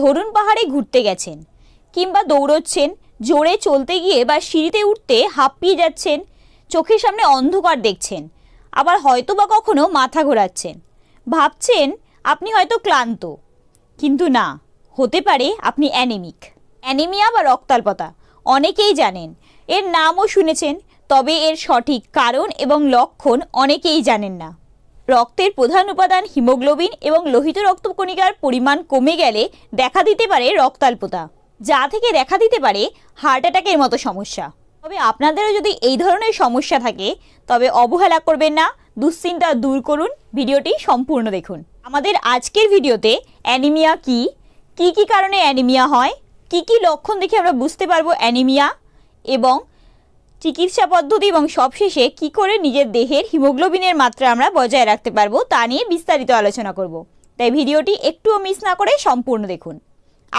ধরুন পাহাড়ে ঘুরতে গেছেন কিংবা দৌড়চ্ছেন জোরে চলতে গিয়ে বা সিঁড়িতে উঠতে হাঁপিয়ে যাচ্ছেন চোখের সামনে অন্ধকার দেখছেন আবার হয়তো বা কখনো মাথা ঘোরাচ্ছেন ভাবছেন আপনি হয়তো ক্লান্ত কিন্তু না হতে পারে আপনি অ্যানিমিক অ্যানিমিয়া বা রক্তাল্পতা অনেকেই জানেন এর নামও শুনেছেন তবে এর সঠিক কারণ এবং লক্ষণ অনেকেই জানেন না রক্তের প্রধান উপাদান হিমোগ্লোবিন এবং লোহিত রক্তকণিকার পরিমাণ কমে গেলে দেখা দিতে পারে রক্তাল্পতা যা থেকে দেখা দিতে পারে হার্ট অ্যাটাকের মতো সমস্যা তবে আপনাদেরও যদি এই ধরনের সমস্যা থাকে তবে অবহেলা করবেন না দুশ্চিন্তা দূর করুন ভিডিওটি সম্পূর্ণ দেখুন আমাদের আজকের ভিডিওতে অ্যানিমিয়া কি কি কি কারণে অ্যানিমিয়া হয় কি কি লক্ষণ দেখে আমরা বুঝতে পারবো অ্যানিমিয়া এবং চিকিৎসা পদ্ধতি এবং সবশেষে কি করে নিজের দেহের হিমোগ্লোবিনের মাত্রা আমরা বজায় রাখতে পারবো তা নিয়ে বিস্তারিত আলোচনা করব তাই ভিডিওটি একটুও মিস না করে সম্পূর্ণ দেখুন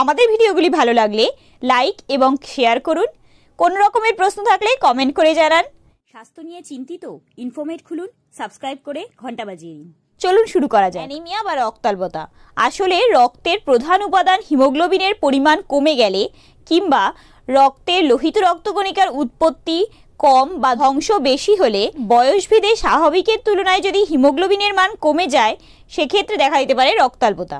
আমাদের ভিডিওগুলি ভালো লাগলে লাইক এবং শেয়ার করুন কোনো রকমের প্রশ্ন থাকলে কমেন্ট করে জানান স্বাস্থ্য নিয়ে চিন্তিত ইনফোমেট খুলুন সাবস্ক্রাইব করে ঘন্টা বাজিয়ে দিন চলুন শুরু করা যায় অ্যানিমিয়া বা রক্তাল্পতা আসলে রক্তের প্রধান উপাদান হিমোগ্লোবিনের পরিমাণ কমে গেলে কিংবা রক্তে লোহিত রক্তকণিকার উৎপত্তি কম বা ধ্বংস বেশি হলে বয়সভেদে স্বাভাবিকের তুলনায় যদি হিমোগ্লোবিনের মান কমে যায় সেক্ষেত্রে দেখা দিতে পারে রক্তাল্পতা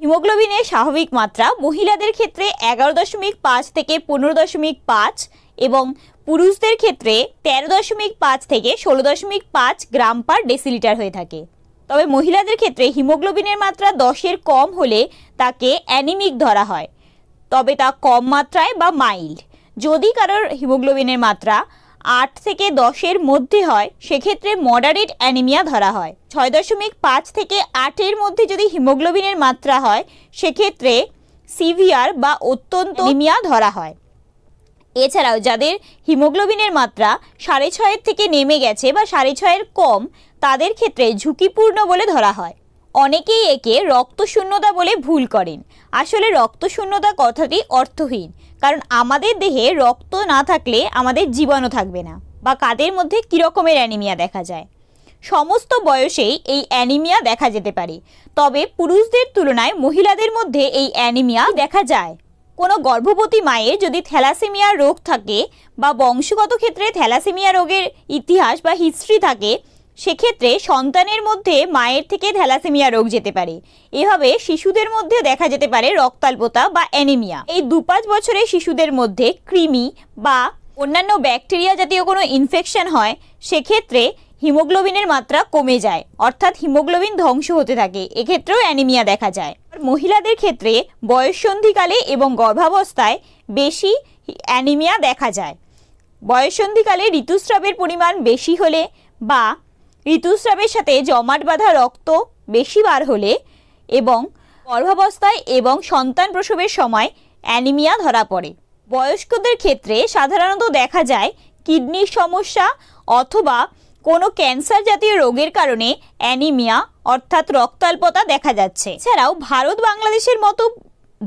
হিমোগ্লোবিনের স্বাভাবিক মাত্রা মহিলাদের ক্ষেত্রে এগারো দশমিক পাঁচ থেকে পনেরো দশমিক পাঁচ এবং পুরুষদের ক্ষেত্রে তেরো দশমিক পাঁচ থেকে ষোলো দশমিক পাঁচ গ্রাম পার ডেসিলিটার হয়ে থাকে তবে মহিলাদের ক্ষেত্রে হিমোগ্লোবিনের মাত্রা দশের কম হলে তাকে অ্যানিমিক ধরা হয় তবে তা কম মাত্রায় বা মাইল্ড যদি কারোর হিমোগ্লোবিনের মাত্রা আট থেকে দশের মধ্যে হয় সেক্ষেত্রে মডারেট অ্যানিমিয়া ধরা হয় ছয় দশমিক পাঁচ থেকে আটের মধ্যে যদি হিমোগ্লোবিনের মাত্রা হয় সেক্ষেত্রে সিভিয়ার বা অত্যন্ত অ্যানিমিয়া ধরা হয় এছাড়াও যাদের হিমোগ্লোবিনের মাত্রা সাড়ে ছয়ের থেকে নেমে গেছে বা সাড়ে ছয়ের কম তাদের ক্ষেত্রে ঝুঁকিপূর্ণ বলে ধরা হয় অনেকেই একে রক্তশূন্যতা বলে ভুল করেন আসলে রক্তশূন্যতা কথাটি অর্থহীন কারণ আমাদের দেহে রক্ত না থাকলে আমাদের জীবাণু থাকবে না বা কাদের মধ্যে কীরকমের অ্যানিমিয়া দেখা যায় সমস্ত বয়সেই এই অ্যানিমিয়া দেখা যেতে পারে তবে পুরুষদের তুলনায় মহিলাদের মধ্যে এই অ্যানিমিয়া দেখা যায় কোনো গর্ভবতী মায়ের যদি থ্যালাসেমিয়া রোগ থাকে বা বংশগত ক্ষেত্রে থ্যালাসেমিয়া রোগের ইতিহাস বা হিস্ট্রি থাকে সেক্ষেত্রে সন্তানের মধ্যে মায়ের থেকে থ্যালাসেমিয়া রোগ যেতে পারে এভাবে শিশুদের মধ্যে দেখা যেতে পারে রক্তাল্পতা বা অ্যানিমিয়া এই দু পাঁচ বছরে শিশুদের মধ্যে কৃমি বা অন্যান্য ব্যাকটেরিয়া জাতীয় কোনো ইনফেকশন হয় সেক্ষেত্রে হিমোগ্লোবিনের মাত্রা কমে যায় অর্থাৎ হিমোগ্লোবিন ধ্বংস হতে থাকে এক্ষেত্রেও অ্যানিমিয়া দেখা যায় মহিলাদের ক্ষেত্রে বয়সন্ধিকালে এবং গর্ভাবস্থায় বেশি অ্যানিমিয়া দেখা যায় বয়সন্ধিকালে ঋতুস্রাবের পরিমাণ বেশি হলে বা ঋতুস্রাবের সাথে জমাট বাঁধা রক্ত বেশি বার হলে এবং গর্ভাবস্থায় এবং সন্তান প্রসবের সময় অ্যানিমিয়া ধরা পড়ে বয়স্কদের ক্ষেত্রে সাধারণত দেখা যায় কিডনির সমস্যা অথবা কোনো ক্যান্সার জাতীয় রোগের কারণে অ্যানিমিয়া অর্থাৎ রক্তাল্পতা দেখা যাচ্ছে এছাড়াও ভারত বাংলাদেশের মতো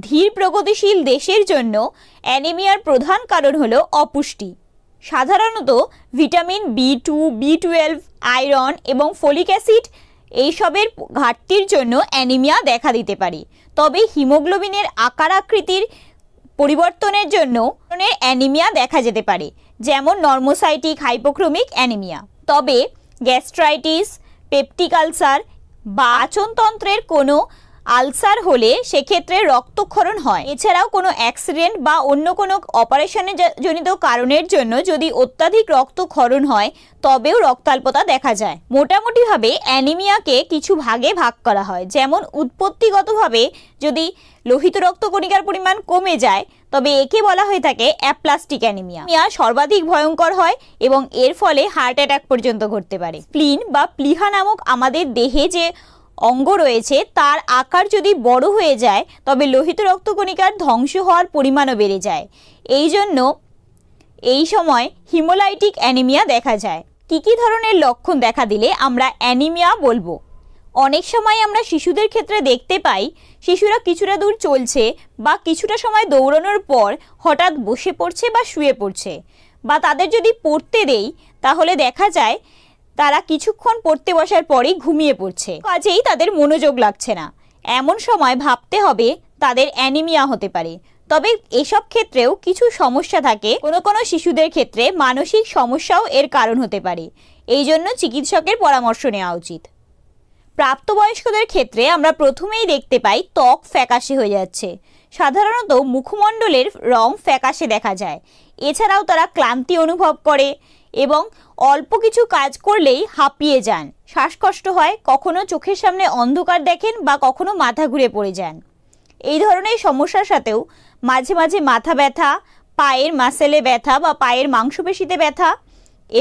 ধীর প্রগতিশীল দেশের জন্য অ্যানিমিয়ার প্রধান কারণ হলো অপুষ্টি সাধারণত vitamin B two B twelve iron এবং ফোলিক অ্যাসিড এইসবের ঘাটতির জন্য অ্যানিমিয়া দেখা দিতে পারে তবে হিমোগ্লোবিনের আকার আকৃতির পরিবর্তনের জন্য অ্যানিমিয়া দেখা যেতে পারে যেমন নর্মোসাইটিক হাইপোক্রোমিক অ্যানিমিয়া তবে গ্যাস্ট্রাইটিস পেপটিক আলসার বা আচনতন্ত্রের কোনো আলসার হলে সেক্ষেত্রে রক্তক্ষরণ হয় এছাড়াও কোনো অ্যাক্সিডেন্ট বা অন্য কোনো অপারেশনের জনিত কারণের জন্য যদি অত্যাধিক রক্তক্ষরণ হয় তবেও রক্তাল্পতা দেখা যায় মোটামুটিভাবে অ্যানিমিয়াকে কিছু ভাগে ভাগ করা হয় যেমন উৎপত্তিগতভাবে যদি লোহিত রক্তকণিকার পরিমাণ কমে যায় তবে একে বলা হয়ে থাকে অ্যাপ্লাস্টিক অ্যানিমিয়া মিয়া সর্বাধিক ভয়ঙ্কর হয় এবং এর ফলে হার্ট অ্যাটাক পর্যন্ত ঘটতে পারে প্লিন বা প্লিহা নামক আমাদের দেহে যে অঙ্গ রয়েছে তার আকার যদি বড় হয়ে যায় তবে লোহিত রক্তকণিকার ধ্বংস হওয়ার পরিমাণও বেড়ে যায় এই জন্য এই সময় হিমোলাইটিক অ্যানিমিয়া দেখা যায় কি কি ধরনের লক্ষণ দেখা দিলে আমরা অ্যানিমিয়া বলবো অনেক সময় আমরা শিশুদের ক্ষেত্রে দেখতে পাই শিশুরা কিছুটা দূর চলছে বা কিছুটা সময় দৌড়ানোর পর হঠাৎ বসে পড়ছে বা শুয়ে পড়ছে বা তাদের যদি পড়তে দেই তাহলে দেখা যায় তারা কিছুক্ষণ পড়তে বসার পরেই ঘুমিয়ে পড়ছে কাজেই তাদের মনোযোগ লাগছে না এমন সময় ভাবতে হবে তাদের অ্যানিমিয়া হতে পারে তবে এসব ক্ষেত্রেও কিছু সমস্যা থাকে কোনো কোনো শিশুদের ক্ষেত্রে মানসিক সমস্যাও এর কারণ হতে পারে এই জন্য চিকিৎসকের পরামর্শ নেওয়া উচিত প্রাপ্তবয়স্কদের ক্ষেত্রে আমরা প্রথমেই দেখতে পাই ত্বক ফ্যাকাশে হয়ে যাচ্ছে সাধারণত মুখমণ্ডলের রং ফ্যাকাশে দেখা যায় এছাড়াও তারা ক্লান্তি অনুভব করে এবং অল্প কিছু কাজ করলেই হাঁপিয়ে যান শ্বাসকষ্ট হয় কখনো চোখের সামনে অন্ধকার দেখেন বা কখনো মাথা ঘুরে পড়ে যান এই ধরনের সমস্যার সাথেও মাঝে মাঝে মাথা ব্যথা পায়ের মাসেলে ব্যথা বা পায়ের মাংসপেশিতে ব্যথা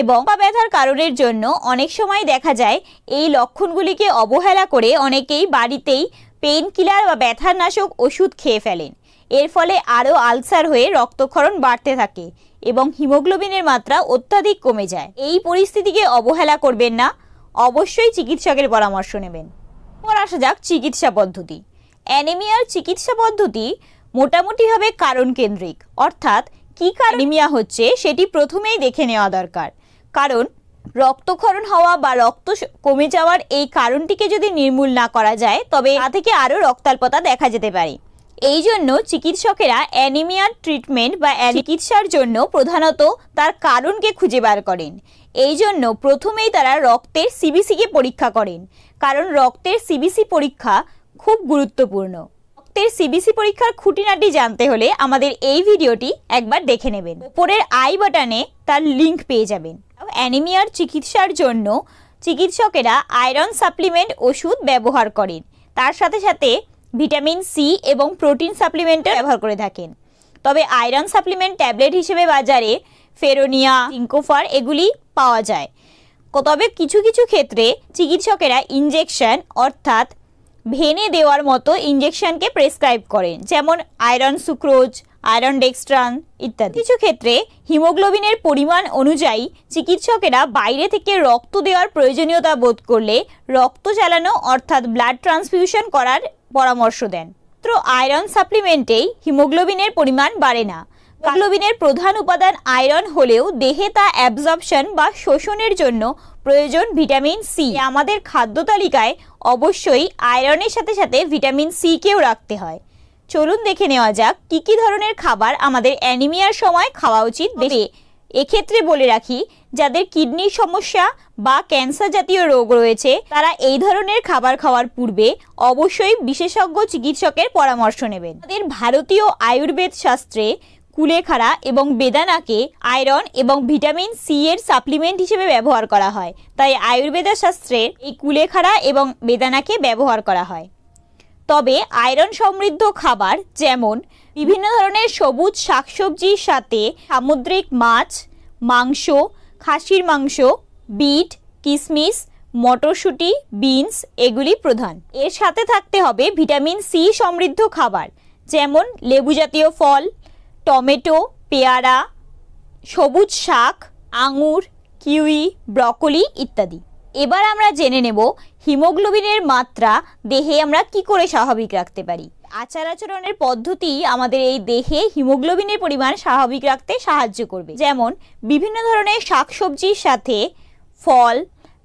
এবং বা ব্যথার কারণের জন্য অনেক সময় দেখা যায় এই লক্ষণগুলিকে অবহেলা করে অনেকেই বাড়িতেই পেইন কিলার বা ব্যথানাশক ওষুধ খেয়ে ফেলেন এর ফলে আরও আলসার হয়ে রক্তক্ষরণ বাড়তে থাকে এবং হিমোগ্লোবিনের মাত্রা অত্যাধিক কমে যায় এই পরিস্থিতিকে অবহেলা করবেন না অবশ্যই চিকিৎসকের পরামর্শ নেবেন পর আসা যাক চিকিৎসা পদ্ধতি অ্যানিমিয়ার চিকিৎসা পদ্ধতি মোটামুটিভাবে কারণ কেন্দ্রিক অর্থাৎ কী কারিমিয়া হচ্ছে সেটি প্রথমেই দেখে নেওয়া দরকার কারণ রক্তক্ষরণ হওয়া বা রক্ত কমে যাওয়ার এই কারণটিকে যদি নির্মূল না করা যায় তবে তা থেকে আরও রক্তাল্পতা দেখা যেতে পারে এই জন্য চিকিৎসকেরা অ্যানিমিয়ার ট্রিটমেন্ট বা চিকিৎসার জন্য প্রধানত তার কারণকে খুঁজে বার করেন এই জন্য প্রথমেই তারা রক্তের সিবিসিকে পরীক্ষা করেন কারণ রক্তের সিবিসি পরীক্ষা খুব গুরুত্বপূর্ণ রক্তের সিবিসি পরীক্ষার খুঁটিনাটি জানতে হলে আমাদের এই ভিডিওটি একবার দেখে নেবেন উপরের আই বাটনে তার লিংক পেয়ে যাবেন অ্যানিমিয়ার চিকিৎসার জন্য চিকিৎসকেরা আয়রন সাপ্লিমেন্ট ওষুধ ব্যবহার করেন তার সাথে সাথে ভিটামিন সি এবং প্রোটিন সাপ্লিমেন্টও ব্যবহার করে থাকেন তবে আয়রন সাপ্লিমেন্ট ট্যাবলেট হিসেবে বাজারে ফেরোনিয়া ইনকোফার এগুলি পাওয়া যায় তবে কিছু কিছু ক্ষেত্রে চিকিৎসকেরা ইঞ্জেকশন অর্থাৎ ভেনে দেওয়ার মতো ইঞ্জেকশনকে প্রেসক্রাইব করেন যেমন আয়রন সুক্রোজ আয়রন ডেক্সট্রান ইত্যাদি কিছু ক্ষেত্রে হিমোগ্লোবিনের পরিমাণ অনুযায়ী চিকিৎসকেরা বাইরে থেকে রক্ত দেওয়ার প্রয়োজনীয়তা বোধ করলে রক্ত চালানো অর্থাৎ ব্লাড ট্রান্সফিউশন করার পরামর্শ দেন তো আয়রন সাপ্লিমেন্টেই হিমোগ্লোবিনের পরিমাণ বাড়ে না হিমোগ্লোবিনের প্রধান উপাদান আয়রন হলেও দেহে তা অ্যাবজর্পশন বা শোষণের জন্য প্রয়োজন ভিটামিন সি আমাদের খাদ্য তালিকায় অবশ্যই আয়রনের সাথে সাথে ভিটামিন সি কেও রাখতে হয় চলুন দেখে নেওয়া যাক কী কী ধরনের খাবার আমাদের অ্যানিমিয়ার সময় খাওয়া উচিত বেশি এক্ষেত্রে বলে রাখি যাদের কিডনির সমস্যা বা ক্যান্সার জাতীয় রোগ রয়েছে তারা এই ধরনের খাবার খাওয়ার পূর্বে অবশ্যই বিশেষজ্ঞ চিকিৎসকের পরামর্শ নেবেন তাদের ভারতীয় আয়ুর্বেদ শাস্ত্রে কুলেখাড়া এবং বেদানাকে আয়রন এবং ভিটামিন সি এর সাপ্লিমেন্ট হিসেবে ব্যবহার করা হয় তাই আয়ুর্বেদা শাস্ত্রে এই কুলেখাড়া এবং বেদানাকে ব্যবহার করা হয় তবে আয়রন সমৃদ্ধ খাবার যেমন বিভিন্ন ধরনের সবুজ শাকসবজির সাথে সামুদ্রিক মাছ মাংস খাসির মাংস বিট কিশমিশ মটরশুঁটি বিনস এগুলি প্রধান এর সাথে থাকতে হবে ভিটামিন সি সমৃদ্ধ খাবার যেমন লেবু জাতীয় ফল টমেটো পেয়ারা সবুজ শাক আঙুর কিউই ব্রকলি ইত্যাদি এবার আমরা জেনে নেব হিমোগ্লোবিনের মাত্রা দেহে আমরা কি করে স্বাভাবিক রাখতে পারি আচার আচরণের পদ্ধতি আমাদের এই দেহে হিমোগ্লোবিনের পরিমাণ স্বাভাবিক রাখতে সাহায্য করবে যেমন বিভিন্ন ধরনের শাকসবজির সাথে ফল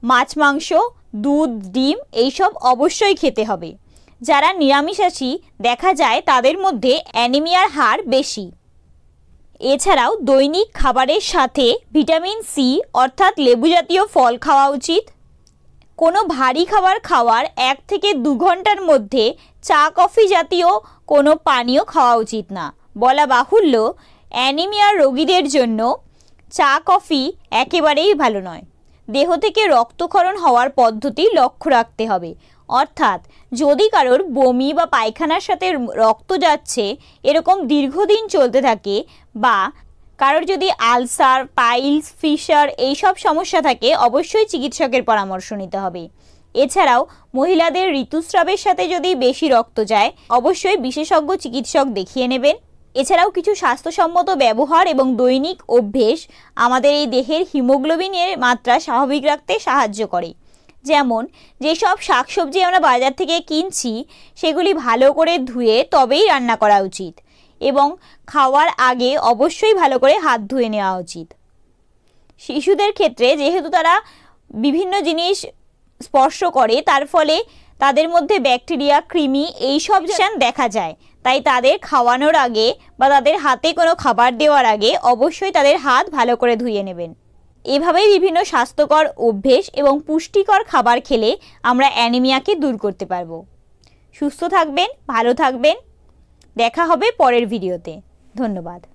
মাছ মাংস দুধ ডিম এইসব অবশ্যই খেতে হবে যারা নিরামিষাশী দেখা যায় তাদের মধ্যে অ্যানিমিয়ার হার বেশি এছাড়াও দৈনিক খাবারের সাথে ভিটামিন সি অর্থাৎ লেবু জাতীয় ফল খাওয়া উচিত কোনো ভারী খাবার খাওয়ার এক থেকে দু ঘন্টার মধ্যে চা কফি জাতীয় কোনো পানীয় খাওয়া উচিত না বলা বাহুল্য অ্যানিমিয়া রোগীদের জন্য চা কফি একেবারেই ভালো নয় দেহ থেকে রক্তক্ষরণ হওয়ার পদ্ধতি লক্ষ্য রাখতে হবে অর্থাৎ যদি কারোর বমি বা পায়খানার সাথে রক্ত যাচ্ছে এরকম দীর্ঘদিন চলতে থাকে বা কারোর যদি আলসার পাইলস ফিশার এইসব সমস্যা থাকে অবশ্যই চিকিৎসকের পরামর্শ নিতে হবে এছাড়াও মহিলাদের ঋতুস্রাবের সাথে যদি বেশি রক্ত যায় অবশ্যই বিশেষজ্ঞ চিকিৎসক দেখিয়ে নেবেন এছাড়াও কিছু স্বাস্থ্যসম্মত ব্যবহার এবং দৈনিক অভ্যেস আমাদের এই দেহের হিমোগ্লোবিনের মাত্রা স্বাভাবিক রাখতে সাহায্য করে যেমন যেসব শাকসবজি আমরা বাজার থেকে কিনছি সেগুলি ভালো করে ধুয়ে তবেই রান্না করা উচিত এবং খাওয়ার আগে অবশ্যই ভালো করে হাত ধুয়ে নেওয়া উচিত শিশুদের ক্ষেত্রে যেহেতু তারা বিভিন্ন জিনিস স্পর্শ করে তার ফলে তাদের মধ্যে ব্যাকটেরিয়া কৃমি এই সব দেখা যায় তাই তাদের খাওয়ানোর আগে বা তাদের হাতে কোনো খাবার দেওয়ার আগে অবশ্যই তাদের হাত ভালো করে ধুয়ে নেবেন এভাবেই বিভিন্ন স্বাস্থ্যকর অভ্যেস এবং পুষ্টিকর খাবার খেলে আমরা অ্যানিমিয়াকে দূর করতে পারবো সুস্থ থাকবেন ভালো থাকবেন দেখা হবে পরের ভিডিওতে ধন্যবাদ